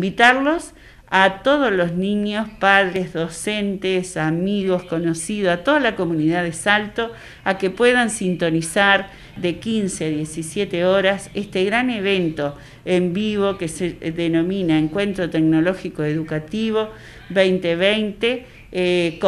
Invitarlos a todos los niños, padres, docentes, amigos, conocidos, a toda la comunidad de Salto, a que puedan sintonizar de 15 a 17 horas este gran evento en vivo que se denomina Encuentro Tecnológico Educativo 2020 eh,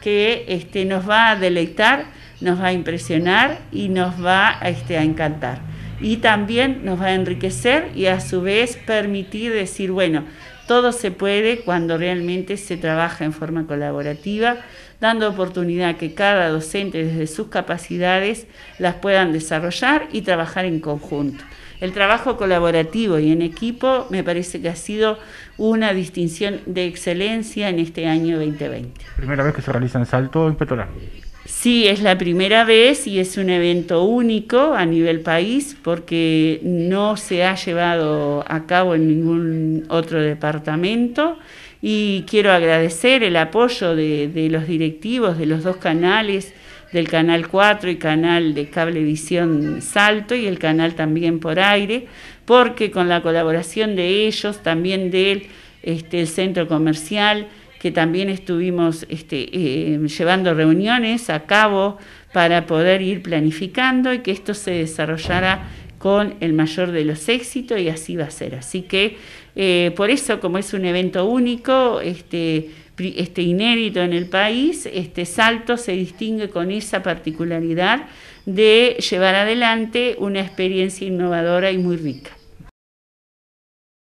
que este, nos va a deleitar, nos va a impresionar y nos va este, a encantar y también nos va a enriquecer y a su vez permitir decir, bueno, todo se puede cuando realmente se trabaja en forma colaborativa, dando oportunidad a que cada docente desde sus capacidades las puedan desarrollar y trabajar en conjunto. El trabajo colaborativo y en equipo me parece que ha sido una distinción de excelencia en este año 2020. Primera vez que se realiza Salto en Sí, es la primera vez y es un evento único a nivel país porque no se ha llevado a cabo en ningún otro departamento y quiero agradecer el apoyo de, los directivos de los dos canales, del Canal 4 y Canal de Cablevisión Salto y el canal también por aire, porque con la colaboración de ellos, también del este, centro comercial, que también estuvimos este, eh, llevando reuniones a cabo para poder ir planificando y que esto se desarrollara con el mayor de los éxitos y así va a ser. Así que eh, por eso, como es un evento único, este, este inédito en el país, este Salto se distingue con esa particularidad de llevar adelante una experiencia innovadora y muy rica.